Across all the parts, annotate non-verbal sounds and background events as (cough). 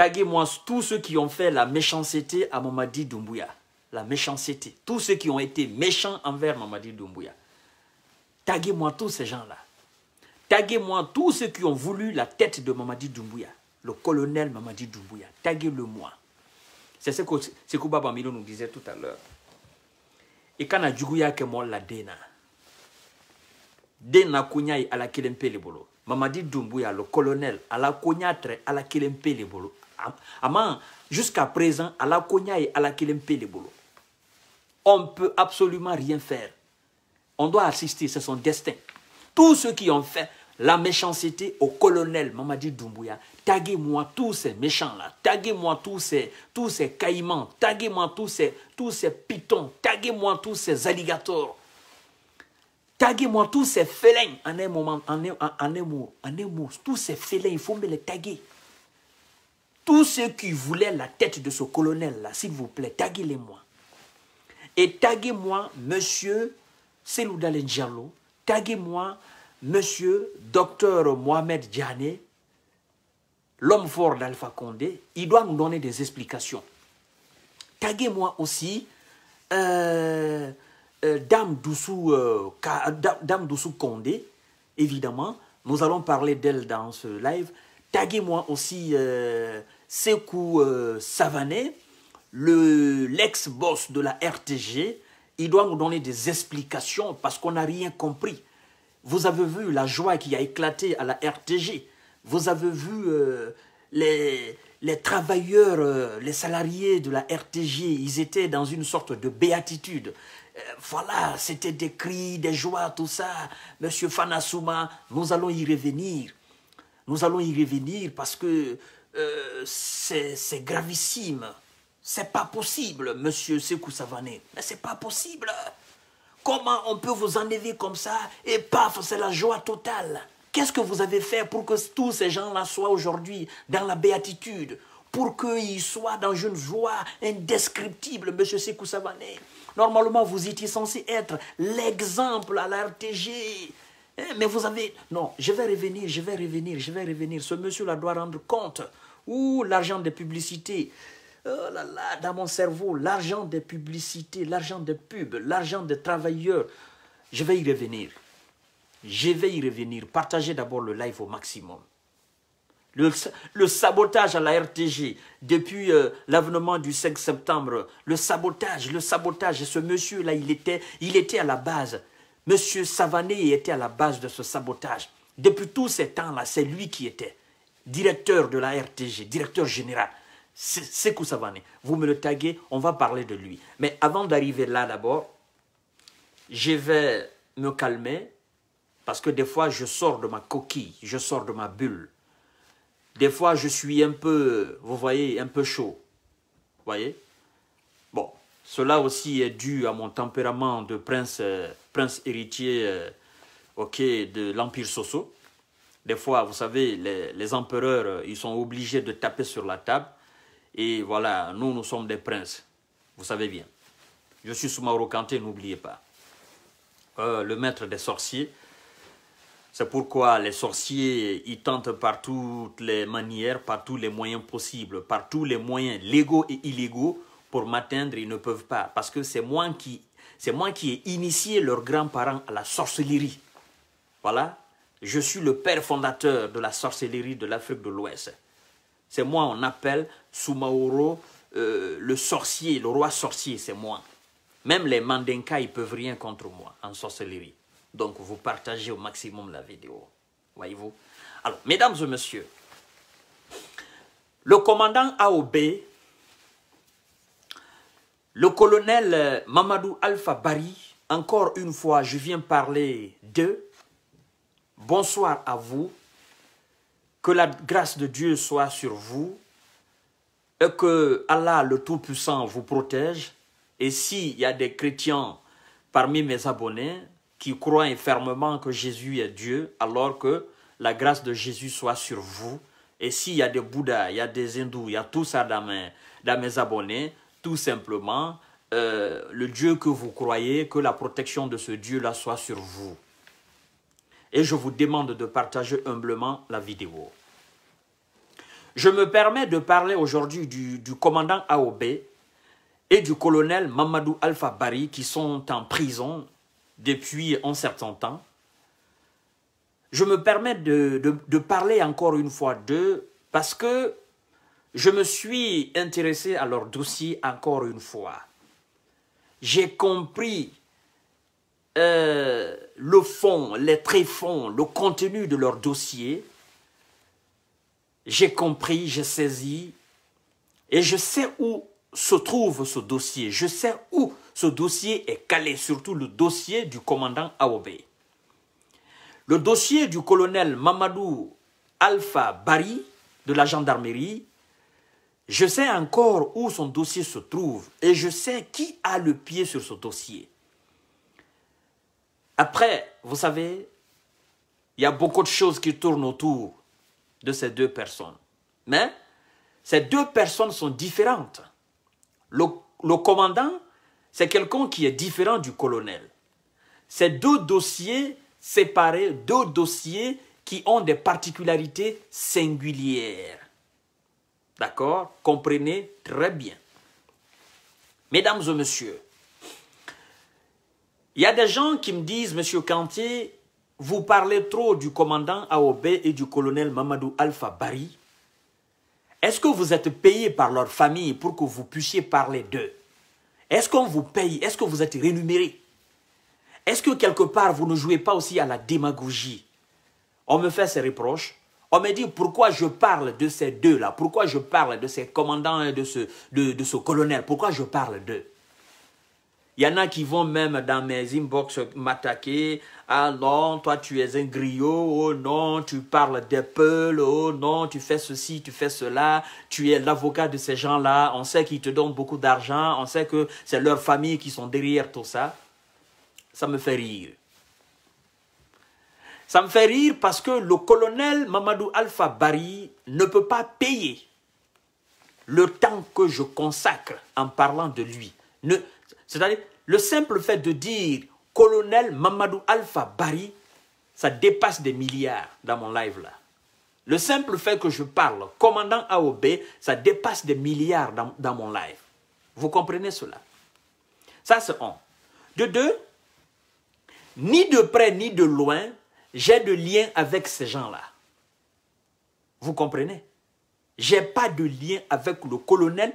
taguez-moi tous ceux qui ont fait la méchanceté à Mamadi Doumbouya. La méchanceté. Tous ceux qui ont été méchants envers Mamadi Doumbouya. Taguez-moi tous ces gens-là. Taguez-moi tous ceux qui ont voulu la tête de Mamadi Doumbouya. Le colonel Mamadi Doumbouya. Taguez-le-moi. C'est ce que Baba Milo nous disait tout à l'heure. Et quand a dit que la dena. Dena kunya ala le bolo. Mamadi Doumbouya, le colonel, ala tre, ala le bolo jusqu'à présent, à la cogna et à la Kilempe les boulot. On ne peut absolument rien faire. On doit assister, c'est son destin. Tous ceux qui ont fait la méchanceté au colonel Mamadi Doumbouya, taguez-moi tous ces méchants-là, taguez-moi tous ces, tous ces caïmans, taguez-moi tous ces, tous ces pitons, taguez-moi tous ces alligators, taguez-moi tous ces félins. En un moment, en un mot, en un tous ces félins, il faut me les taguer. Tous ceux qui voulaient la tête de ce colonel-là, s'il vous plaît, taguez-les-moi. Et taguez-moi, monsieur Selouda Diallo, taguez-moi, monsieur docteur Mohamed Djane. l'homme fort d'Alpha Condé, il doit nous donner des explications. Taguez-moi aussi, euh, euh, Dame, Doussou, euh, Dame Doussou Condé, évidemment, nous allons parler d'elle dans ce live. Taguez-moi aussi euh, Sekou euh, Savané, l'ex-boss de la RTG. Il doit nous donner des explications parce qu'on n'a rien compris. Vous avez vu la joie qui a éclaté à la RTG. Vous avez vu euh, les, les, travailleurs, euh, les salariés de la RTG, ils étaient dans une sorte de béatitude. voilà, c'était des cris, des joies, tout ça. Monsieur Fanasuma, nous allons y revenir. Nous allons y revenir parce que euh, c'est gravissime. C'est pas possible, monsieur Sekou Savané. Mais c'est pas possible. Comment on peut vous enlever comme ça et paf, c'est la joie totale. Qu'est-ce que vous avez fait pour que tous ces gens-là soient aujourd'hui dans la béatitude Pour qu'ils soient dans une joie indescriptible, monsieur Sekou Savané. Normalement, vous étiez censé être l'exemple à la eh, mais vous avez... Non, je vais revenir, je vais revenir, je vais revenir. Ce monsieur-là doit rendre compte. Ouh, l'argent des publicités. Oh là là, dans mon cerveau, l'argent des publicités, l'argent des pubs, l'argent des travailleurs. Je vais y revenir. Je vais y revenir. Partagez d'abord le live au maximum. Le, sabotage à la RTG depuis euh, l'avènement du 5 septembre, le sabotage, le sabotage, ce monsieur-là, il était, il était à la base. Monsieur Savané était à la base de ce sabotage. Depuis tous ces temps-là, c'est lui qui était directeur de la RTG, directeur général. C'est Savané, vous me le taguez, on va parler de lui. Mais avant d'arriver là d'abord, je vais me calmer parce que des fois, je sors de ma coquille, je sors de ma bulle. Des fois, je suis un peu, vous voyez, un peu chaud. Vous voyez Bon, cela aussi est dû à mon tempérament de prince, euh, prince héritier euh, de l'Empire Soso. Des fois, vous savez, les, empereurs, euh, ils sont obligés de taper sur la table. Et voilà, nous, nous sommes des princes. Vous savez bien. Je suis sous Kanté, n'oubliez pas. le maître des sorciers. C'est pourquoi les sorciers, ils tentent par toutes les manières, par tous les moyens possibles, par tous les moyens légaux et illégaux, pour m'atteindre, ils ne peuvent pas. Parce que c'est moi qui, c'est moi qui ai initié leurs grands-parents à la sorcellerie. Voilà. Je suis le père fondateur de la sorcellerie de l'Afrique de l'Ouest. C'est moi, on appelle Soumaoro euh, le sorcier, le roi sorcier, c'est moi. Même les Mandinka, ils peuvent rien contre moi en sorcellerie. Donc, vous partagez au maximum la vidéo. Voyez-vous Alors, mesdames et messieurs, le commandant AOB le colonel euh, Mamadou Alpha Bari, encore une fois, je viens parler d'eux. Bonsoir à vous. Que la grâce de Dieu soit sur vous et que Allah le Tout-Puissant vous protège. Et s'il y a des chrétiens parmi mes abonnés qui croient fermement que Jésus est Dieu, alors que la grâce de Jésus soit sur vous. Et s'il y a des Bouddhas, il y a des hindous, il y a tout ça dans mes, dans mes abonnés, tout simplement, euh, le Dieu que vous croyez, que la protection de ce Dieu-là soit sur vous. Et je vous demande de partager humblement la vidéo. Je me permets de parler aujourd'hui du, commandant AOB et du colonel Mamadou Alpha Bari qui sont en prison depuis un certain temps. Je me permets de parler encore une fois d'eux parce que je me suis intéressé à leur dossier encore une fois. J'ai compris euh, le fond, les tréfonds, le contenu de leur dossier. J'ai compris, j'ai saisi et je sais où se trouve ce dossier. Je sais où ce dossier est calé, surtout le dossier du commandant Aobé. Le dossier du colonel Mamadou Alpha Bari de la gendarmerie je sais encore où son dossier se trouve et je sais qui a le pied sur ce dossier. Après, vous savez, il y a beaucoup de choses qui tournent autour de ces deux personnes. Mais ces deux personnes sont différentes. Le, commandant, c'est quelqu'un qui est différent du colonel. C'est deux dossiers séparés, deux dossiers qui ont des particularités singulières. D'accord Comprenez très bien. Mesdames et messieurs, il y a des gens qui me disent, Monsieur Cantier, vous parlez trop du commandant Aobé et du colonel Mamadou Alpha Bari. Est-ce que vous êtes payé par leur famille pour que vous puissiez parler d'eux Est-ce qu'on vous paye Est-ce que vous êtes rémunéré Est-ce que quelque part vous ne jouez pas aussi à la démagogie On me fait ces reproches. On me dit pourquoi je parle de ces deux-là, pourquoi je parle de ces commandants et de ce, de, ce colonel, pourquoi je parle d'eux. Il y en a qui vont même dans mes inbox m'attaquer. Ah non, toi tu es un griot, oh non, tu parles d'Apple, oh non, tu fais ceci, tu fais cela, tu es l'avocat de ces gens-là, on sait qu'ils te donnent beaucoup d'argent, on sait que c'est leur famille qui sont derrière tout ça. Ça me fait rire. Ça me fait rire parce que le colonel Mamadou Alpha Bari ne peut pas payer le temps que je consacre en parlant de lui. C'est-à-dire, le simple fait de dire colonel Mamadou Alpha Bari, ça dépasse des milliards dans mon live là. Le simple fait que je parle commandant AOB, ça dépasse des milliards dans, mon live. Vous comprenez cela Ça, c'est un. De deux, ni de près ni de loin, j'ai de lien avec ces gens-là. Vous comprenez J'ai pas de lien avec le colonel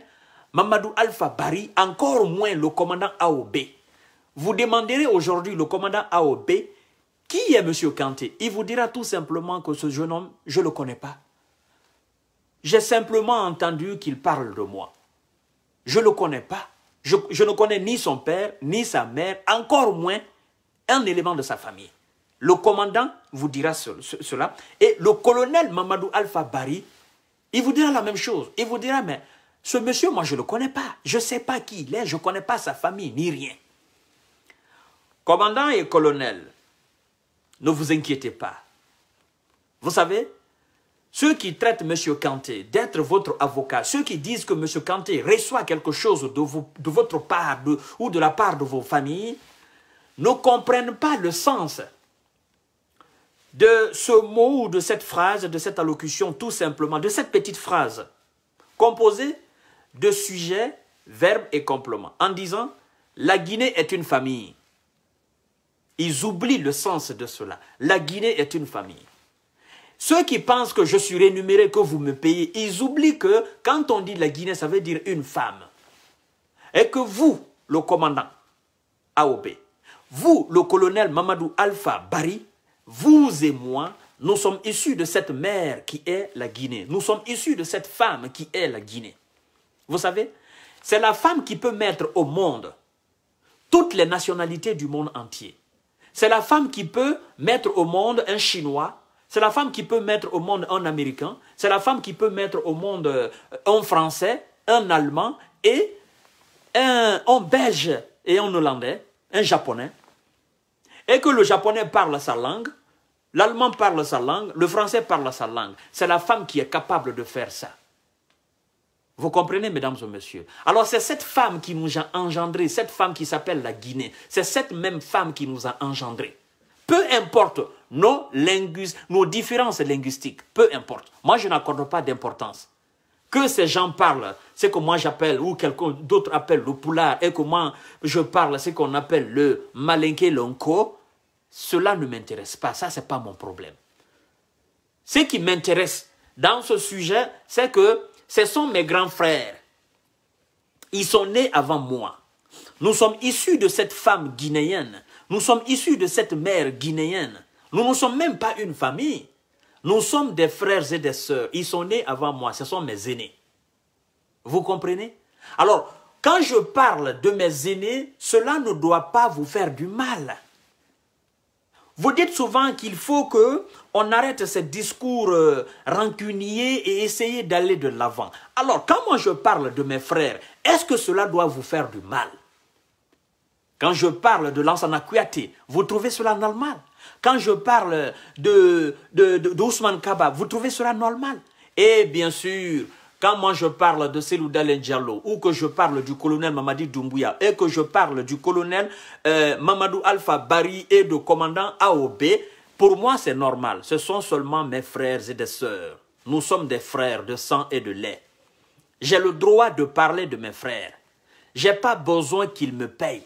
Mamadou Alpha Bari, encore moins le commandant AOB. Vous demanderez aujourd'hui le commandant AOB qui est M. Kanté. Il vous dira tout simplement que ce jeune homme, je ne le connais pas. J'ai simplement entendu qu'il parle de moi. Je ne le connais pas. je ne connais ni son père, ni sa mère, encore moins un élément de sa famille. Le commandant vous dira cela. Et le colonel Mamadou Alpha Bari, il vous dira la même chose. Il vous dira, mais ce monsieur, moi, je ne le connais pas. Je ne sais pas qui il est. Je ne connais pas sa famille, ni rien. Commandant et colonel, ne vous inquiétez pas. Vous savez, ceux qui traitent M. Kanté d'être votre avocat, ceux qui disent que M. Kanté reçoit quelque chose de, de votre part ou de la part de vos familles, ne comprennent pas le sens de ce mot, de cette phrase, de cette allocution, tout simplement, de cette petite phrase composée de sujets, verbes et complément, en disant la Guinée est une famille. Ils oublient le sens de cela. La Guinée est une famille. Ceux qui pensent que je suis rémunéré, que vous me payez, ils oublient que quand on dit la Guinée, ça veut dire une femme. Et que vous, le commandant AOB, vous, le colonel Mamadou Alpha Bari, vous et moi, nous sommes issus de cette mère qui est la Guinée. Nous sommes issus de cette femme qui est la Guinée. Vous savez, c'est la femme qui peut mettre au monde toutes les nationalités du monde entier. C'est la femme qui peut mettre au monde un Chinois. C'est la femme qui peut mettre au monde un Américain. C'est la femme qui peut mettre au monde euh, un Français, un Allemand et un, un Belge et un Hollandais, un Japonais et que le japonais parle sa langue, l'allemand parle sa langue, le français parle sa langue. C'est la femme qui est capable de faire ça. Vous comprenez, mesdames et messieurs Alors, c'est cette femme qui nous a engendrés, cette femme qui s'appelle la Guinée. C'est cette même femme qui nous a engendrés. Peu importe nos, nos différences linguistiques, peu importe. Moi, je n'accorde pas d'importance que ces gens parlent, ce que moi j'appelle ou quelqu'un d'autre appelle le poulard et comment je parle ce qu'on appelle le malinke lonko, cela ne m'intéresse pas. Ça, c'est pas mon problème. Ce qui m'intéresse dans ce sujet, c'est que ce sont mes grands frères. Ils sont nés avant moi. Nous sommes issus de cette femme guinéenne. Nous sommes issus de cette mère guinéenne. Nous ne sommes même pas une famille. Nous sommes des frères et des sœurs. Ils sont nés avant moi. Ce sont mes aînés. Vous comprenez Alors, quand je parle de mes aînés, cela ne doit pas vous faire du mal. Vous dites souvent qu'il faut que on arrête ce discours euh, rancunier et essayer d'aller de l'avant. Alors, quand moi je parle de mes frères, est-ce que cela doit vous faire du mal quand je parle de Lansana Kouyaté, vous trouvez cela normal. Quand je parle de, de, Kaba, vous trouvez cela normal. Et bien sûr, quand moi je parle de Célou ou que je parle du colonel Mamadi Doumbouya, et que je parle du colonel euh, Mamadou Alpha Bari et du commandant AOB, pour moi c'est normal. Ce sont seulement mes frères et des sœurs. Nous sommes des frères de sang et de lait. J'ai le droit de parler de mes frères. Je n'ai pas besoin qu'ils me payent.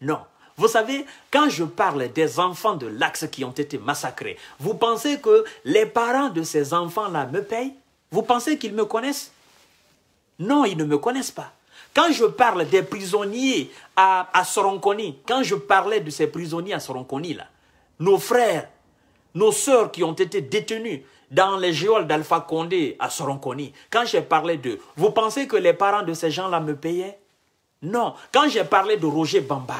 Non. Vous savez, quand je parle des enfants de l'Axe qui ont été massacrés, vous pensez que les parents de ces enfants-là me payent Vous pensez qu'ils me connaissent Non, ils ne me connaissent pas. Quand je parle des prisonniers à, Soronconi, quand je parlais de ces prisonniers à Soronconi, là, nos frères, nos sœurs qui ont été détenus dans les géoles d'Alpha Condé à Soronconi, quand j'ai parlé d'eux, vous pensez que les parents de ces gens-là me payaient non, quand j'ai parlé de Roger Bamba,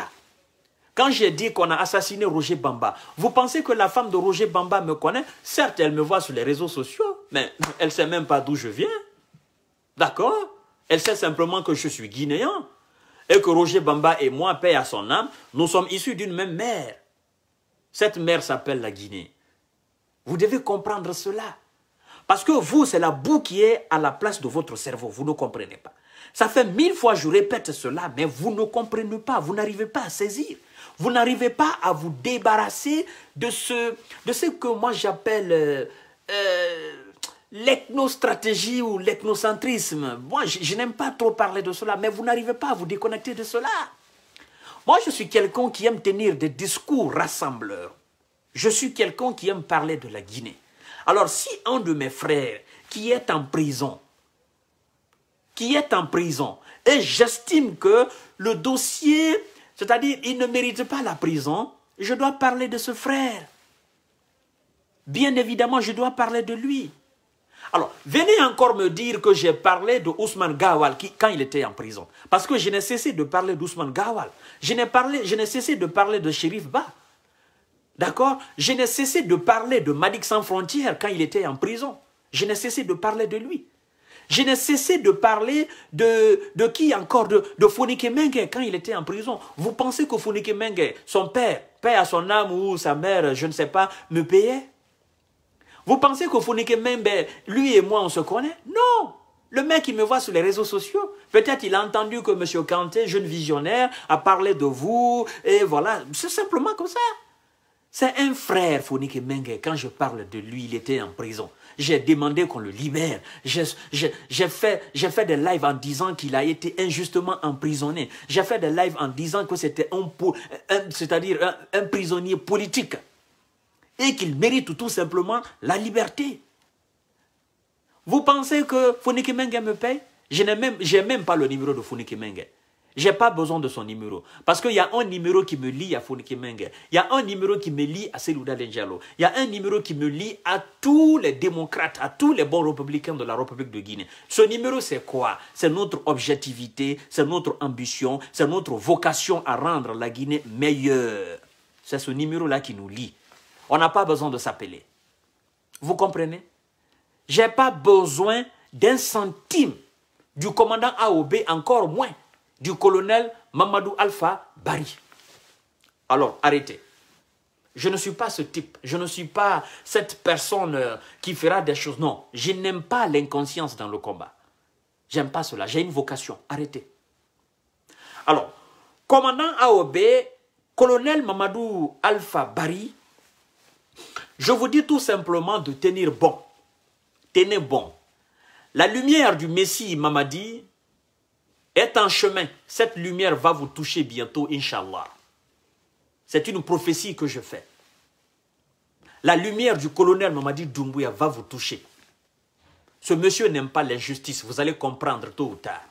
quand j'ai dit qu'on a assassiné Roger Bamba, vous pensez que la femme de Roger Bamba me connaît Certes, elle me voit sur les réseaux sociaux, mais elle ne sait même pas d'où je viens. D'accord Elle sait simplement que je suis guinéen et que Roger Bamba et moi, paix à son âme, nous sommes issus d'une même mère. Cette mère s'appelle la Guinée. Vous devez comprendre cela. Parce que vous, c'est la boue qui est à la place de votre cerveau. Vous ne comprenez pas. Ça fait mille fois, je répète cela, mais vous ne comprenez pas, vous n'arrivez pas à saisir. Vous n'arrivez pas à vous débarrasser de ce, de ce que moi j'appelle euh, euh, l'ethnostratégie ou l'ethnocentrisme. Moi, je n'aime pas trop parler de cela, mais vous n'arrivez pas à vous déconnecter de cela. Moi, je suis quelqu'un qui aime tenir des discours rassembleurs. Je suis quelqu'un qui aime parler de la Guinée. Alors, si un de mes frères qui est en prison qui est en prison. Et j'estime que le dossier, c'est-à-dire il ne mérite pas la prison, je dois parler de ce frère. Bien évidemment, je dois parler de lui. Alors, venez encore me dire que j'ai parlé de Ousmane Gawal qui, quand il était en prison. Parce que je n'ai cessé de parler d'Ousmane Gawal. Je n'ai, je cessé de parler de Shérif Ba. D'accord Je n'ai cessé de parler de Madik sans frontières quand il était en prison. Je n'ai cessé de parler de lui. Je n'ai cessé de parler de, de qui encore De, de Fonike quand il était en prison. Vous pensez que Fonike Menge, son père, père à son âme ou sa mère, je ne sais pas, me payait Vous pensez que Fonike Menge, lui et moi, on se connaît Non le mec, qui me voit sur les réseaux sociaux. Peut-être il a entendu que M. Kanté, jeune visionnaire, a parlé de vous. Et voilà, c'est simplement comme ça. C'est un frère, Fonike Menge. Quand je parle de lui, il était en prison. J'ai demandé qu'on le libère. J'ai fait, des lives en disant qu'il a été injustement emprisonné. J'ai fait des lives en disant que c'était un, un, prisonnier politique et qu'il mérite tout simplement la liberté. Vous pensez que Founiki Menge me paye Je n'ai même, pas le numéro de Founikimenge. J'ai pas besoin de son numéro. Parce qu'il y a un numéro qui me lie à Fonike Il y a un numéro qui me lie à Selouda Denjalo. Il y a un numéro qui me lie à tous les démocrates, à tous les bons républicains de la République de Guinée. Ce numéro, c'est quoi C'est notre objectivité, c'est notre ambition, c'est notre vocation à rendre la Guinée meilleure. C'est ce numéro-là qui nous lie. On n'a pas besoin de s'appeler. Vous comprenez J'ai pas besoin d'un centime du commandant AOB, encore moins du colonel Mamadou Alpha Bari. Alors, arrêtez. Je ne suis pas ce type. Je ne suis pas cette personne euh, qui fera des choses. Non, je n'aime pas l'inconscience dans le combat. J'aime pas cela. J'ai une vocation. Arrêtez. Alors, commandant AOB, colonel Mamadou Alpha Bari, je vous dis tout simplement de tenir bon. Tenez bon. La lumière du Messie Mamadi est en chemin. Cette lumière va vous toucher bientôt, Inch'Allah. C'est une prophétie que je fais. La lumière du colonel Mamadi Doumbouya va vous toucher. Ce monsieur n'aime pas l'injustice, vous allez comprendre tôt ou tard.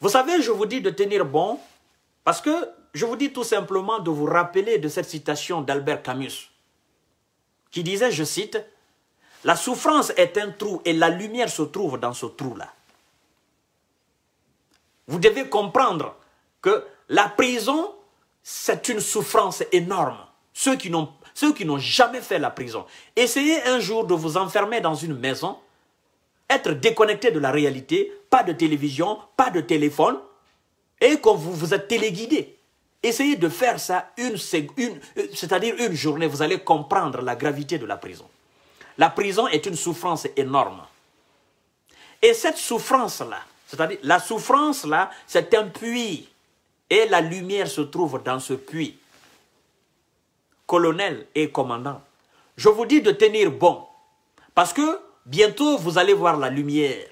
Vous savez, je vous dis de tenir bon, parce que je vous dis tout simplement de vous rappeler de cette citation d'Albert Camus, qui disait, je cite, « La souffrance est un trou et la lumière se trouve dans ce trou-là. » Vous devez comprendre que la prison, c'est une souffrance énorme. Ceux qui n'ont jamais fait la prison. Essayez un jour de vous enfermer dans une maison, être déconnecté de la réalité, pas de télévision, pas de téléphone, et qu'on vous, vous êtes téléguidé. Essayez de faire ça une, c'est-à-dire une journée, vous allez comprendre la gravité de la prison. La prison est une souffrance énorme. Et cette souffrance-là, c'est-à-dire, la souffrance, là, c'est un puits. Et la lumière se trouve dans ce puits. Colonel et commandant, je vous dis de tenir bon. Parce que bientôt, vous allez voir la lumière.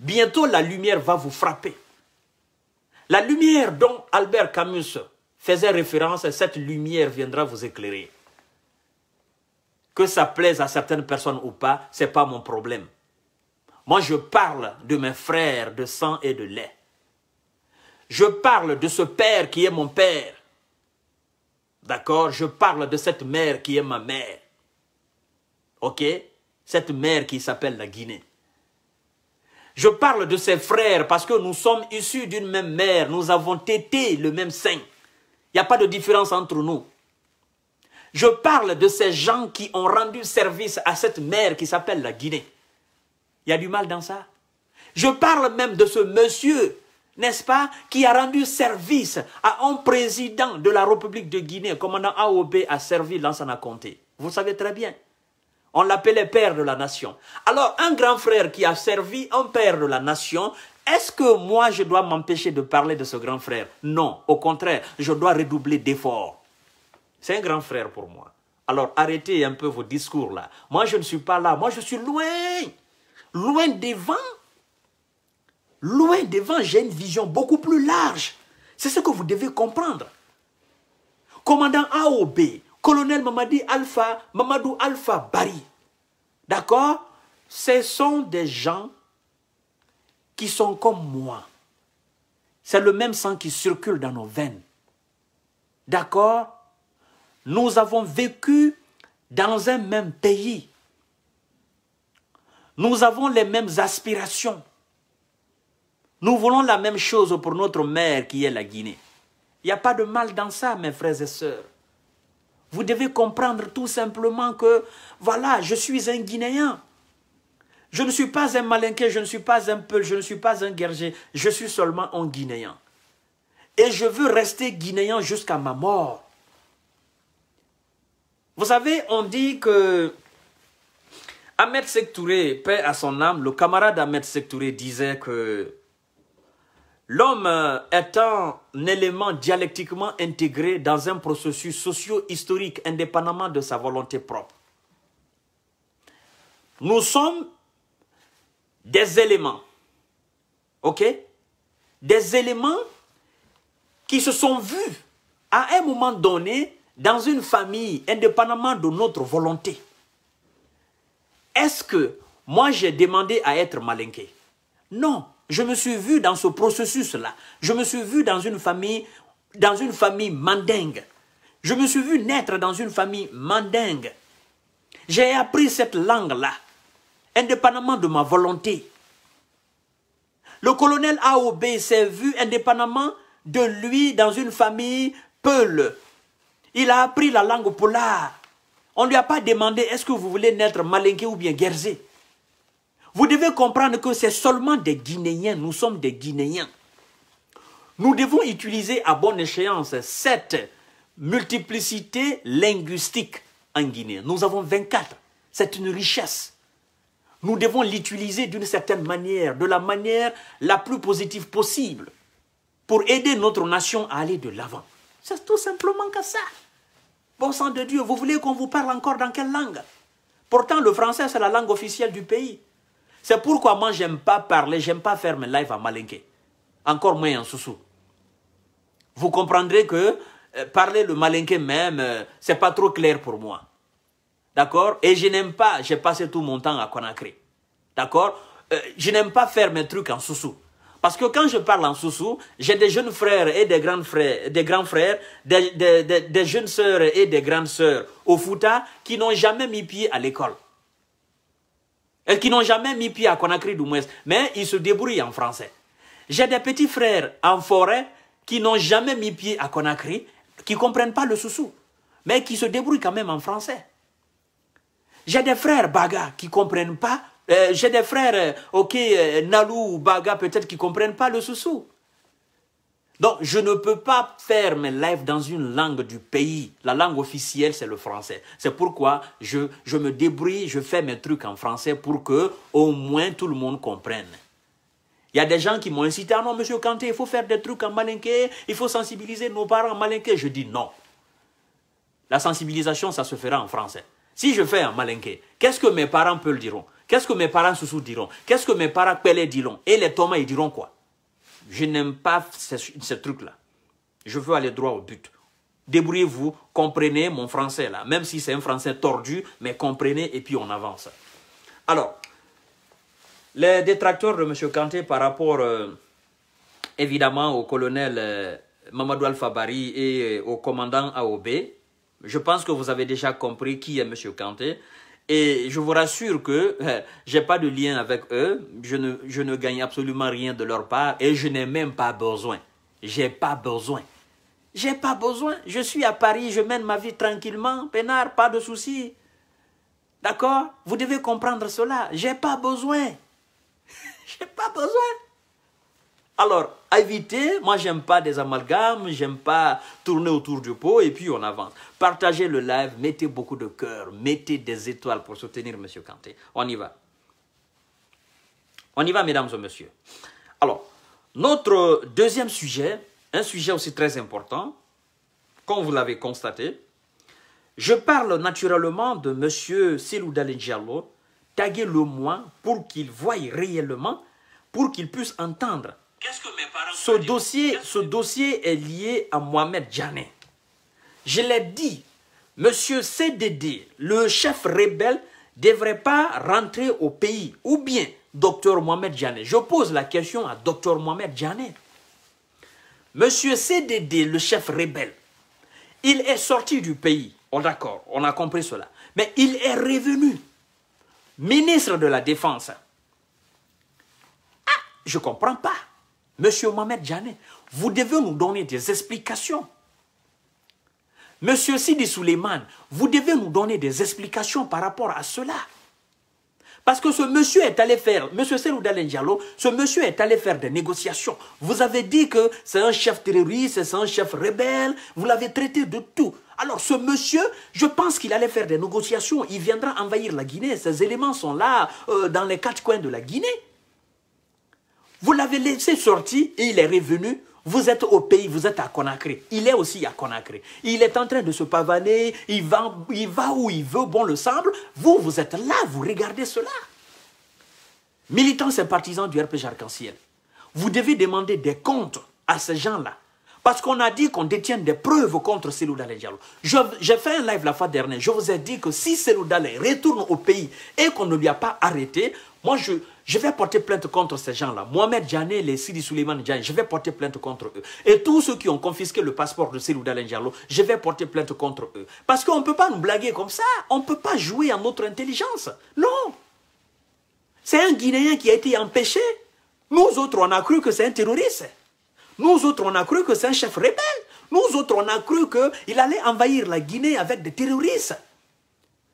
Bientôt, la lumière va vous frapper. La lumière dont Albert Camus faisait référence, cette lumière viendra vous éclairer. Que ça plaise à certaines personnes ou pas, ce n'est pas mon problème. Moi, je parle de mes frères de sang et de lait. Je parle de ce père qui est mon père. D'accord Je parle de cette mère qui est ma mère. OK Cette mère qui s'appelle la Guinée. Je parle de ses frères parce que nous sommes issus d'une même mère. Nous avons été le même sein. Il n'y a pas de différence entre nous. Je parle de ces gens qui ont rendu service à cette mère qui s'appelle la Guinée. Il y a du mal dans ça. Je parle même de ce monsieur, n'est-ce pas, qui a rendu service à un président de la République de Guinée, commandant AOB, a servi Lansana Comté. Vous savez très bien. On l'appelait père de la nation. Alors, un grand frère qui a servi un père de la nation, est-ce que moi, je dois m'empêcher de parler de ce grand frère Non, au contraire, je dois redoubler d'efforts. C'est un grand frère pour moi. Alors, arrêtez un peu vos discours là. Moi, je ne suis pas là. Moi, je suis loin loin devant, loin devant, j'ai une vision beaucoup plus large. C'est ce que vous devez comprendre. Commandant AOB, colonel Mamadi Alpha, Mamadou Alpha Bari. D'accord Ce sont des gens qui sont comme moi. C'est le même sang qui circule dans nos veines. D'accord Nous avons vécu dans un même pays. Nous avons les mêmes aspirations. Nous voulons la même chose pour notre mère qui est la Guinée. Il n'y a pas de mal dans ça, mes frères et sœurs. Vous devez comprendre tout simplement que, voilà, je suis un Guinéen. Je ne suis pas un Malinqué, je ne suis pas un Peul, je ne suis pas un guerrier. Je suis seulement un Guinéen. Et je veux rester Guinéen jusqu'à ma mort. Vous savez, on dit que Ahmed Sektouré, paix à son âme, le camarade Ahmed Sektouré disait que l'homme euh, est un élément dialectiquement intégré dans un processus socio-historique indépendamment de sa volonté propre. Nous sommes des éléments, ok Des éléments qui se sont vus à un moment donné dans une famille indépendamment de notre volonté est-ce que moi j'ai demandé à être malinqué Non, je me suis vu dans ce processus-là. Je me suis vu dans une famille, dans une famille mandingue. Je me suis vu naître dans une famille mandingue. J'ai appris cette langue-là, indépendamment de ma volonté. Le colonel AOB s'est vu indépendamment de lui dans une famille peule. Il a appris la langue polar. On ne lui a pas demandé est-ce que vous voulez naître malinqué ou bien guerzé. Vous devez comprendre que c'est seulement des Guinéens, nous sommes des Guinéens. Nous devons utiliser à bonne échéance cette multiplicité linguistique en Guinée. Nous avons 24. C'est une richesse. Nous devons l'utiliser d'une certaine manière, de la manière la plus positive possible, pour aider notre nation à aller de l'avant. C'est tout simplement que ça. Bon sang de Dieu, vous voulez qu'on vous parle encore dans quelle langue Pourtant, le français, c'est la langue officielle du pays. C'est pourquoi moi, j'aime pas parler, j'aime pas faire mes lives en malinqué. Encore moins en soussou. Vous comprendrez que euh, parler le malinqué même, euh, c'est pas trop clair pour moi. D'accord Et je n'aime pas, j'ai passé tout mon temps à Conakry. D'accord euh, Je n'aime pas faire mes trucs en soussou. Parce que quand je parle en Soussou, j'ai des jeunes frères et des grands frères, des grands frères, des, jeunes sœurs et des grandes sœurs au Fouta qui n'ont jamais mis pied à l'école. Et qui n'ont jamais mis pied à Conakry du Mais ils se débrouillent en français. J'ai des petits frères en forêt qui n'ont jamais mis pied à Conakry, qui ne comprennent pas le Soussou, mais qui se débrouillent quand même en français. J'ai des frères Baga qui ne comprennent pas euh, j'ai des frères, euh, ok, euh, Nalou ou Baga, peut-être qui ne comprennent pas le soussou. Donc, je ne peux pas faire mes lives dans une langue du pays. La langue officielle, c'est le français. C'est pourquoi je, me débrouille, je fais mes trucs en français pour que au moins tout le monde comprenne. Il y a des gens qui m'ont incité, ah non, monsieur Kanté, il faut faire des trucs en malinqué, il faut sensibiliser nos parents en malinqué. Je dis non. La sensibilisation, ça se fera en français. Si je fais en malinqué, qu'est-ce que mes parents peuvent dire Qu'est-ce que mes parents sous-sous diront Qu'est-ce que mes parents Pelé diront Et les Thomas, ils diront quoi Je n'aime pas ce truc là Je veux aller droit au but. Débrouillez-vous, comprenez mon français là. Même si c'est un français tordu, mais comprenez et puis on avance. Alors, les détracteurs de M. Kanté par rapport, euh, évidemment, au colonel euh, Mamadou Al-Fabari et euh, au commandant AOB, je pense que vous avez déjà compris qui est M. Kanté. Et je vous rassure que (laughs) je n'ai pas de lien avec eux. Je ne, je ne gagne absolument rien de leur part et je n'ai même pas besoin. J'ai pas besoin. J'ai pas besoin. Je suis à Paris, je mène ma vie tranquillement, peinard, pas de soucis. D'accord Vous devez comprendre cela. J'ai pas besoin. (laughs) j'ai pas besoin. Alors, évitez, moi j'aime pas des amalgames, j'aime pas tourner autour du pot et puis on avance. Partagez le live, mettez beaucoup de cœur, mettez des étoiles pour soutenir M. Kanté. On y va. On y va, mesdames et messieurs. Alors, notre deuxième sujet, un sujet aussi très important, comme vous l'avez constaté, je parle naturellement de M. Selou Diallo, taguez-le moins pour qu'il voie réellement, pour qu'il puisse entendre ce dossier, ce dossier est lié à Mohamed Djané. Je l'ai dit, Monsieur CDD, le chef rebelle, ne devrait pas rentrer au pays. Ou bien, Docteur Mohamed Djané. Je pose la question à Docteur Mohamed Djané. Monsieur CDD, le chef rebelle, il est sorti du pays. est D'accord, on a compris cela. Mais il est revenu. Ministre de la Défense. Ah, je ne comprends pas. Monsieur Mohamed Janet, vous devez nous donner des explications. Monsieur Sidi Souleymane, vous devez nous donner des explications par rapport à cela. Parce que ce monsieur est allé faire, monsieur Selou Diallo, ce monsieur est allé faire des négociations. Vous avez dit que c'est un chef terroriste, c'est un chef rebelle, vous l'avez traité de tout. Alors ce monsieur, je pense qu'il allait faire des négociations, il viendra envahir la Guinée, ces éléments sont là, euh, dans les quatre coins de la Guinée. Vous l'avez laissé sortir et il est revenu. Vous êtes au pays, vous êtes à Conakry. Il est aussi à Conakry. Il est en train de se pavaner, il va, il va où il veut, bon le semble. Vous, vous êtes là, vous regardez cela. Militants et partisans du RPG Arc-en-Ciel, vous devez demander des comptes à ces gens-là. Parce qu'on a dit qu'on détient des preuves contre Selou Diallo. J'ai fait un live la fois dernière. Je vous ai dit que si Selou retourne au pays et qu'on ne lui a pas arrêté, moi, je, je vais porter plainte contre ces gens-là. Mohamed Djané, les Sidi Souleymane Djané, je vais porter plainte contre eux. Et tous ceux qui ont confisqué le passeport de Célou Diallo, je vais porter plainte contre eux. Parce qu'on ne peut pas nous blaguer comme ça. On ne peut pas jouer à notre intelligence. Non. C'est un Guinéen qui a été empêché. Nous autres, on a cru que c'est un terroriste. Nous autres, on a cru que c'est un chef rebelle. Nous autres, on a cru qu'il allait envahir la Guinée avec des terroristes,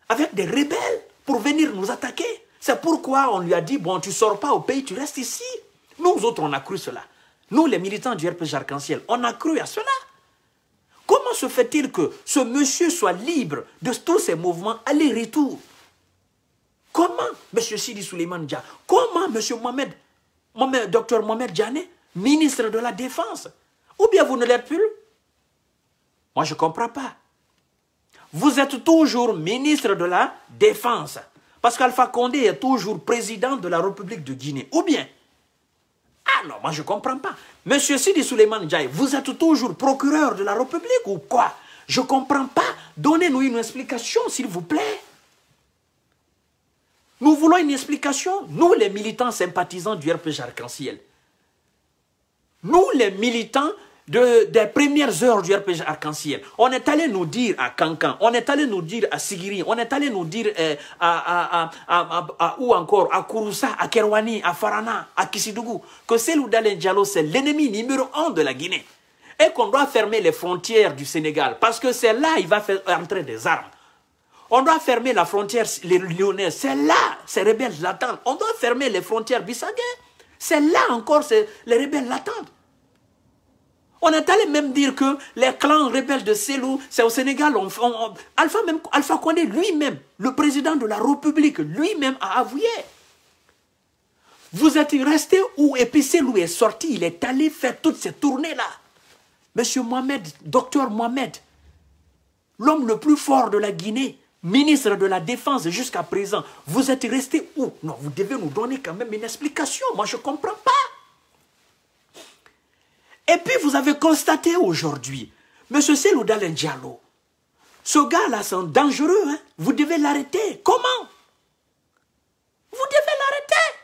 avec des rebelles, pour venir nous attaquer. C'est pourquoi on lui a dit, bon, tu ne sors pas au pays, tu restes ici. Nous autres, on a cru cela. Nous, les militants du RPG Arc-en-Ciel, on a cru à cela. Comment se fait-il que ce monsieur soit libre de tous ces mouvements aller-retour Comment M. Sidi Souleymane Dia Comment M. Mohamed, docteur Dr Mohamed Djane, ministre de la Défense Ou bien vous ne l'êtes plus Moi, je ne comprends pas. Vous êtes toujours ministre de la Défense. Parce qu'Alpha Condé est toujours président de la République de Guinée. Ou bien, ah non, moi je ne comprends pas. Monsieur Sidi Souleymane Ndiaye, vous êtes toujours procureur de la République ou quoi Je ne comprends pas. Donnez-nous une explication, s'il vous plaît. Nous voulons une explication, nous les militants sympathisants du RPG Arc-en-Ciel. Nous les militants des premières heures du RPG Arc-en-Ciel, on est allé nous dire à Cancan, on est allé nous dire à Sigiri, on est allé nous dire euh, à, à, à, où encore, à Kouroussa, à Kerouani, à Farana, à Kissidougou, que c'est c'est l'ennemi numéro un de la Guinée. Et qu'on doit fermer les frontières du Sénégal, parce que c'est là il va faire entrer des armes. On doit fermer la frontière les C'est là, ces rebelles l'attendent. On doit fermer les frontières bissagais. C'est là encore, les rebelles l'attendent. On est allé même dire que les clans rebelles de Selou, c'est au Sénégal. Alpha, même, Alpha lui-même, le président de la République, lui-même a avoué. Vous êtes resté où Et puis Selou est sorti, il est allé faire toutes ces tournées-là. Monsieur Mohamed, docteur Mohamed, l'homme le plus fort de la Guinée, ministre de la Défense jusqu'à présent, vous êtes resté où Non, vous devez nous donner quand même une explication. Moi, je ne comprends pas. Et puis vous avez constaté aujourd'hui, M. Seloudal Diallo, ce gars-là, c'est dangereux. Hein? Vous devez l'arrêter. Comment Vous devez l'arrêter.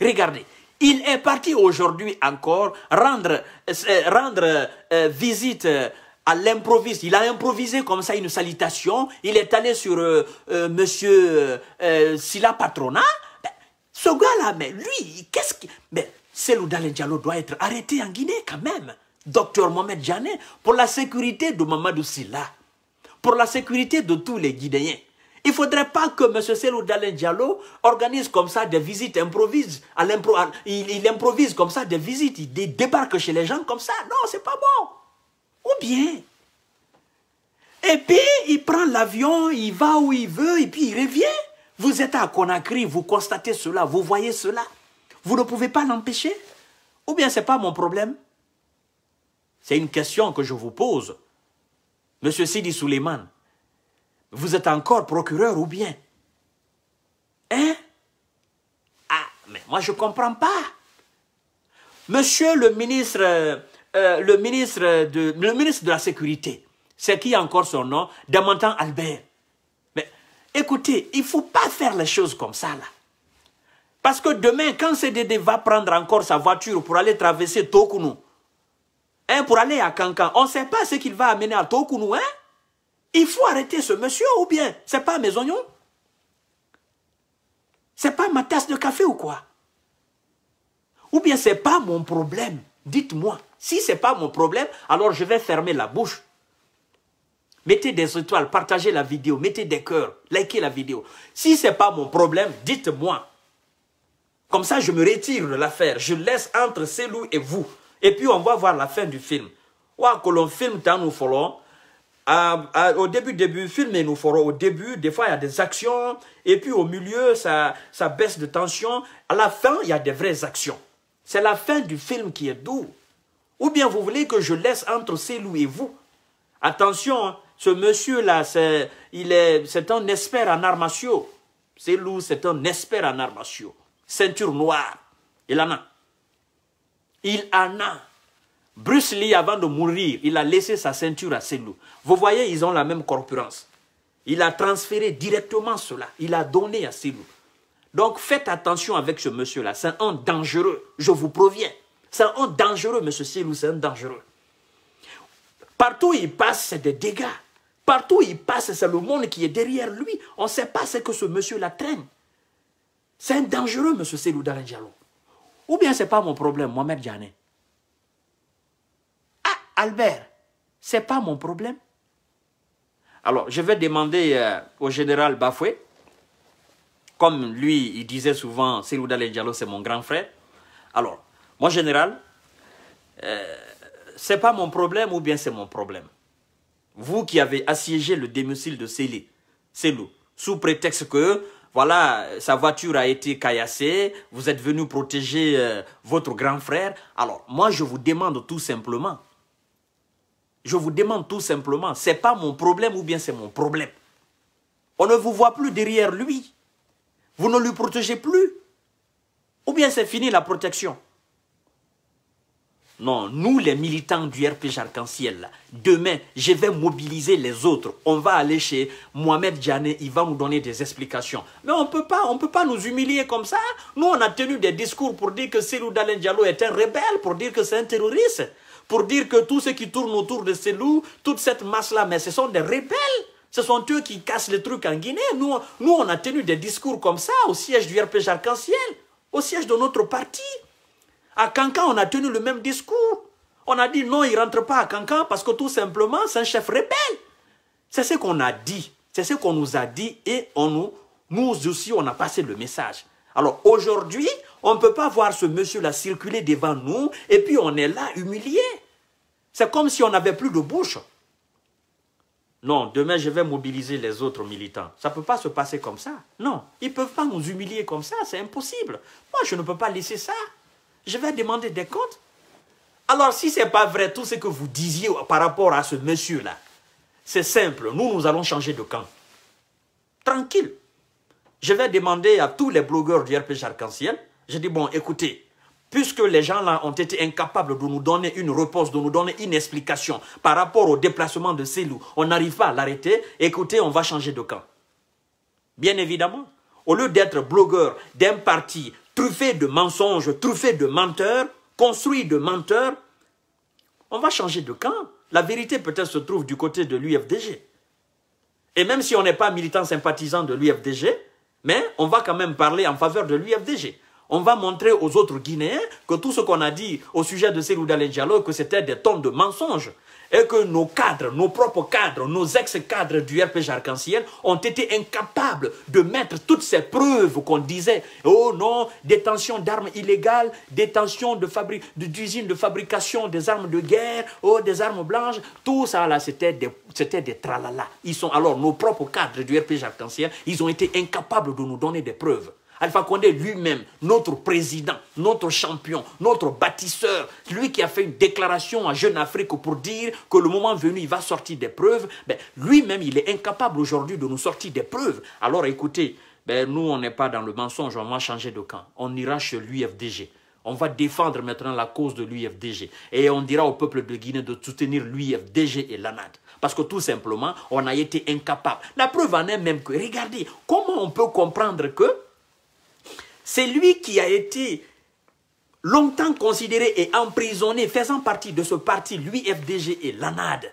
Regardez, il est parti aujourd'hui encore rendre, euh, rendre euh, visite euh, à l'improviste. Il a improvisé comme ça une salutation. Il est allé sur M. Monsieur Silla Patrona. Ben, ce gars-là, mais lui, qu'est-ce qui... Selou Diallo doit être arrêté en Guinée quand même. Docteur Mohamed Janet, pour la sécurité de Mamadou Silla, pour la sécurité de tous les Guinéens. Il ne faudrait pas que M. Selou Dalen Diallo organise comme ça des visites improvises. il, improvise comme ça des visites. Il, il, débarque chez les gens comme ça. Non, c'est pas bon. Ou bien. Et puis, il prend l'avion, il va où il veut et puis il revient. Vous êtes à Conakry, vous constatez cela, vous voyez cela. Vous ne pouvez pas l'empêcher Ou bien ce n'est pas mon problème C'est une question que je vous pose. Monsieur Sidi Suleiman, vous êtes encore procureur ou bien Hein Ah, mais moi je ne comprends pas. Monsieur le ministre, euh, euh, le, ministre de, le ministre de la Sécurité, c'est qui encore son nom Damantan Albert. Mais écoutez, il ne faut pas faire les choses comme ça là. Parce que demain, quand CDD va prendre encore sa voiture pour aller traverser Tokunu, hein, pour aller à Kankan, on ne sait pas ce qu'il va amener à Tokunu. Hein? Il faut arrêter ce monsieur ou bien c'est pas mes oignons C'est pas ma tasse de café ou quoi Ou bien c'est pas mon problème Dites-moi, si c'est pas mon problème, alors je vais fermer la bouche. Mettez des étoiles, partagez la vidéo, mettez des cœurs, likez la vidéo. Si c'est pas mon problème, dites-moi. Comme ça, je me retire de l'affaire. Je laisse entre loups et vous. Et puis, on va voir la fin du film. Ouah, que l'on filme tant nous ferons. au début, début, film et nous ferons au début. Des fois, il y a des actions. Et puis, au milieu, ça, baisse de tension. À la fin, il y a des vraies actions. C'est la fin du film qui est doux. Ou bien, vous voulez que je laisse entre loups et vous. Attention, ce monsieur-là, c'est un expert en arts Ces loups, c'est un expert en armatio ceinture noire. Il en a. Il en a. Bruce Lee, avant de mourir, il a laissé sa ceinture à Silou. Vous voyez, ils ont la même corpulence. Il a transféré directement cela. Il a donné à Silou. Donc faites attention avec ce monsieur-là. C'est un dangereux. Je vous proviens. C'est un dangereux, monsieur Silou, C'est un dangereux. Partout où il passe, c'est des dégâts. Partout où il passe, c'est le monde qui est derrière lui. On ne sait pas ce que ce monsieur-là traîne. C'est dangereux, M. Selou Diallo. Ou bien c'est pas mon problème, Mohamed Djané. Ah, Albert, c'est pas mon problème. Alors, je vais demander euh, au général Bafoué, comme lui, il disait souvent, Selou Diallo, c'est mon grand frère. Alors, moi, général, ce euh, c'est pas mon problème ou bien c'est mon problème. Vous qui avez assiégé le domicile de Selou, sous prétexte que voilà, sa voiture a été caillassée, vous êtes venu protéger euh, votre grand frère. Alors, moi, je vous demande tout simplement, je vous demande tout simplement, c'est pas mon problème ou bien c'est mon problème. On ne vous voit plus derrière lui. Vous ne lui protégez plus. Ou bien c'est fini la protection. Non, nous les militants du RPG Arc-en-Ciel, demain, je vais mobiliser les autres. On va aller chez Mohamed Djané, il va nous donner des explications. Mais on peut pas, on peut pas nous humilier comme ça. Nous, on a tenu des discours pour dire que Selou Dalen Diallo est un rebelle, pour dire que c'est un terroriste, pour dire que tout ce qui tourne autour de Selou, toute cette masse-là, mais ce sont des rebelles. Ce sont eux qui cassent les trucs en Guinée. Nous, nous on a tenu des discours comme ça au siège du RPG Arc-en-Ciel, au siège de notre parti. À Cancan, on a tenu le même discours. On a dit non, il ne rentre pas à Cancan parce que tout simplement, c'est un chef rebelle. C'est ce qu'on a dit. C'est ce qu'on nous a dit et on nous, nous aussi, on a passé le message. Alors aujourd'hui, on ne peut pas voir ce monsieur-là circuler devant nous et puis on est là humilié. C'est comme si on n'avait plus de bouche. Non, demain je vais mobiliser les autres militants. Ça ne peut pas se passer comme ça. Non, ils ne peuvent pas nous humilier comme ça, c'est impossible. Moi, je ne peux pas laisser ça je vais demander des comptes. Alors, si ce n'est pas vrai, tout ce que vous disiez par rapport à ce monsieur-là, c'est simple, nous, nous allons changer de camp. Tranquille. Je vais demander à tous les blogueurs du RPG Arc-en-Ciel, je dis, bon, écoutez, puisque les gens-là ont été incapables de nous donner une réponse, de nous donner une explication par rapport au déplacement de ces loups, on n'arrive pas à l'arrêter, écoutez, on va changer de camp. Bien évidemment, au lieu d'être blogueur d'un parti truffé de mensonges, truffé de menteurs, construit de menteurs, on va changer de camp. La vérité peut-être se trouve du côté de l'UFDG. Et même si on n'est pas militant sympathisant de l'UFDG, mais on va quand même parler en faveur de l'UFDG. On va montrer aux autres Guinéens que tout ce qu'on a dit au sujet de et Diallo, que c'était des tonnes de mensonges, et que nos cadres, nos propres cadres, nos ex-cadres du RPG Arc-en-Ciel ont été incapables de mettre toutes ces preuves qu'on disait. Oh non, détention d'armes illégales, détention de d'usines de fabrication des armes de guerre, oh des armes blanches, tout ça là c'était des, c'était des tralala. Ils sont alors nos propres cadres du RPG arc ils ont été incapables de nous donner des preuves. Alpha Condé lui-même, notre président, notre champion, notre bâtisseur, lui qui a fait une déclaration à Jeune Afrique pour dire que le moment venu, il va sortir des preuves, ben, lui-même, il est incapable aujourd'hui de nous sortir des preuves. Alors écoutez, ben, nous, on n'est pas dans le mensonge, on va changer de camp. On ira chez l'UFDG. On va défendre maintenant la cause de l'UFDG. Et on dira au peuple de Guinée de soutenir l'UFDG et l'ANAD. Parce que tout simplement, on a été incapable. La preuve en est même que, regardez, comment on peut comprendre que c'est lui qui a été longtemps considéré et emprisonné, faisant partie de ce parti, l'UFDG et l'ANAD.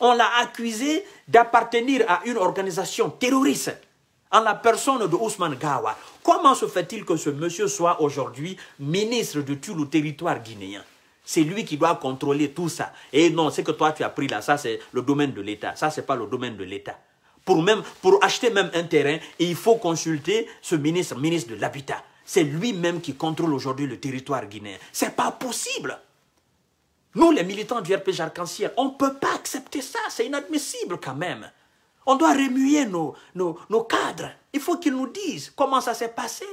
On l'a accusé d'appartenir à une organisation terroriste en la personne de Ousmane Gawa. Comment se fait-il que ce monsieur soit aujourd'hui ministre de tout le territoire guinéen c'est lui qui doit contrôler tout ça. Et eh non, c'est que toi tu as pris là, ça c'est le domaine de l'État. Ça c'est pas le domaine de l'État pour, même, pour acheter même un terrain, et il faut consulter ce ministre, ministre de l'Habitat. C'est lui-même qui contrôle aujourd'hui le territoire guinéen. Ce n'est pas possible. Nous, les militants du RPJ Arc-en-Ciel, on ne peut pas accepter ça. C'est inadmissible quand même. On doit remuer nos, nos, nos cadres. Il faut qu'ils nous disent comment ça s'est passé.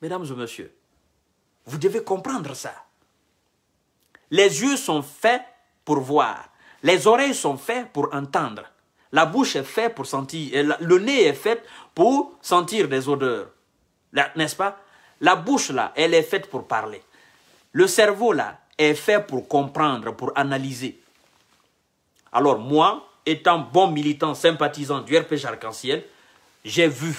Mesdames et messieurs, vous devez comprendre ça. Les yeux sont faits pour voir. Les oreilles sont faits pour entendre. La bouche est faite pour sentir, le nez est fait pour sentir des odeurs. N'est-ce pas La bouche, là, elle est faite pour parler. Le cerveau, là, est fait pour comprendre, pour analyser. Alors moi, étant bon militant, sympathisant du RPG Arc-en-Ciel, j'ai vu,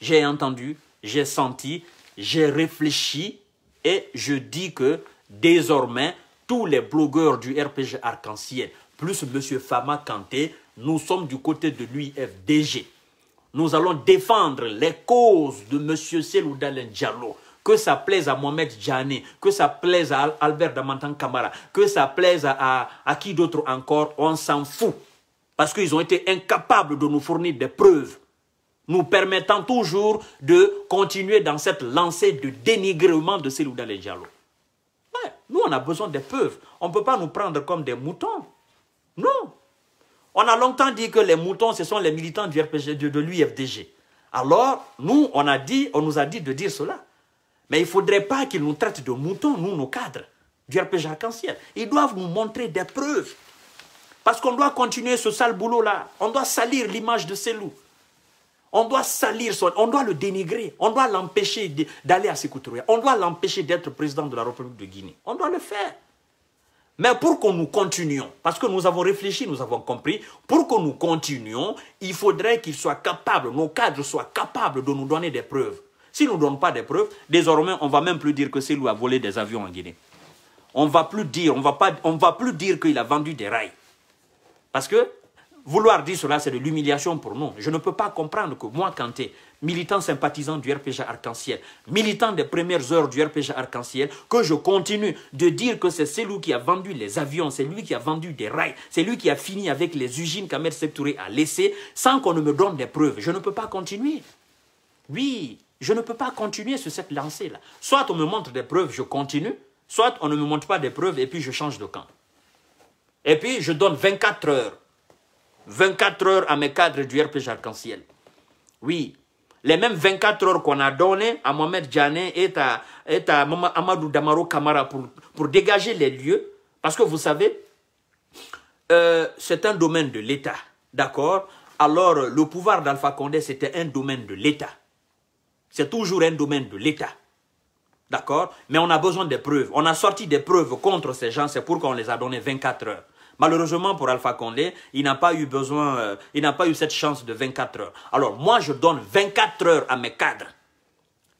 j'ai entendu, j'ai senti, j'ai réfléchi et je dis que désormais, tous les blogueurs du RPG Arc-en-Ciel, plus M. Fama Kanté, nous sommes du côté de l'UFDG. Nous allons défendre les causes de M. Selou Que ça plaise à Mohamed Djani, que ça plaise à Albert Damantan Kamara, que ça plaise à, qui d'autre encore, on s'en fout. Parce qu'ils ont été incapables de nous fournir des preuves, nous permettant toujours de continuer dans cette lancée de dénigrement de Selou Diallo. nous, on a besoin des preuves. On ne peut pas nous prendre comme des moutons. Non, on a longtemps dit que les moutons, ce sont les militants du RPG, de, l'UFDG. Alors, nous, on, a dit, on nous a dit de dire cela. Mais il ne faudrait pas qu'ils nous traitent de moutons, nous, nos cadres du RPG arc-en-ciel. Ils doivent nous montrer des preuves. Parce qu'on doit continuer ce sale boulot-là. On doit salir l'image de ces loups. On doit salir On doit le dénigrer. On doit l'empêcher d'aller à couturiers. On doit l'empêcher d'être président de la République de Guinée. On doit le faire. Mais pour que nous continuions, parce que nous avons réfléchi, nous avons compris, pour que nous continuions, il faudrait qu'il soit capable, nos cadres soient capables de nous donner des preuves. S'il ne nous donne pas des preuves, désormais, on ne va même plus dire que c'est lui a volé des avions en Guinée. On ne va plus dire, on va on va plus dire qu'il a vendu des rails. Parce que Vouloir dire cela, c'est de l'humiliation pour nous. Je ne peux pas comprendre que moi, Kanté, militant sympathisant du RPG Arc-en-Ciel, militant des premières heures du RPG Arc-en-Ciel, que je continue de dire que c'est celui qui a vendu les avions, c'est lui qui a vendu des rails, c'est lui qui a fini avec les usines qu'Amer Septouré a laissées, sans qu'on ne me donne des preuves. Je ne peux pas continuer. Oui, je ne peux pas continuer sur cette lancée-là. Soit on me montre des preuves, je continue, soit on ne me montre pas des preuves et puis je change de camp. Et puis je donne 24 heures 24 heures à mes cadres du RPG Arc-en-Ciel. Oui, les mêmes 24 heures qu'on a données à Mohamed Djané et à, et Amadou Damaro Kamara pour, pour dégager les lieux. Parce que vous savez, euh, c'est un domaine de l'État, d'accord Alors, le pouvoir d'Alpha Condé, c'était un domaine de l'État. C'est toujours un domaine de l'État. D'accord Mais on a besoin des preuves. On a sorti des preuves contre ces gens, c'est pourquoi on les a donné 24 heures. Malheureusement pour Alpha Condé, il n'a pas eu besoin, euh, il n'a pas eu cette chance de 24 heures. Alors moi, je donne 24 heures à mes cadres.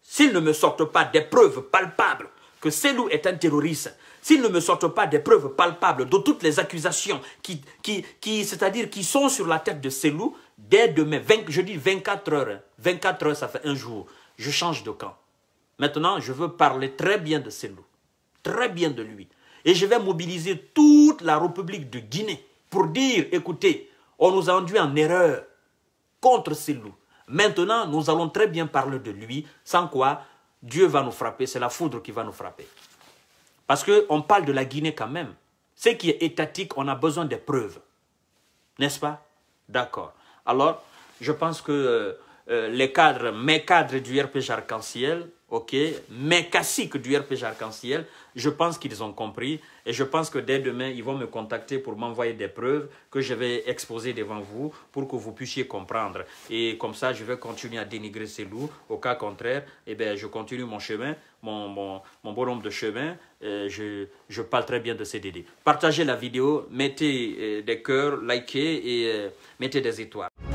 S'ils ne me sortent pas des preuves palpables que Selou est un terroriste, s'ils ne me sortent pas des preuves palpables de toutes les accusations qui, qui, c'est-à-dire qui sont sur la tête de Selou, dès demain, je dis 24 heures, 24 heures, ça fait un jour, je change de camp. Maintenant, je veux parler très bien de Selou, très bien de lui. Et je vais mobiliser toute la République de Guinée pour dire, écoutez, on nous a induit en erreur contre ces loups. Maintenant, nous allons très bien parler de lui, sans quoi Dieu va nous frapper, c'est la foudre qui va nous frapper. Parce qu'on parle de la Guinée quand même. Ce qui est étatique, on a besoin des preuves. N'est-ce pas D'accord. Alors, je pense que euh, euh, les cadres, mes cadres du RPG Arc-en-Ciel, ok, mais que du RPG Arc-en-Ciel, je pense qu'ils ont compris et je pense que dès demain, ils vont me contacter pour m'envoyer des preuves que je vais exposer devant vous pour que vous puissiez comprendre. Et comme ça, je vais continuer à dénigrer ces loups. Au cas contraire, eh bien, je continue mon chemin, mon, mon, mon bonhomme de chemin. je, parle très bien de ces Dédés. Partagez la vidéo, mettez euh, des cœurs, likez et euh, mettez des étoiles.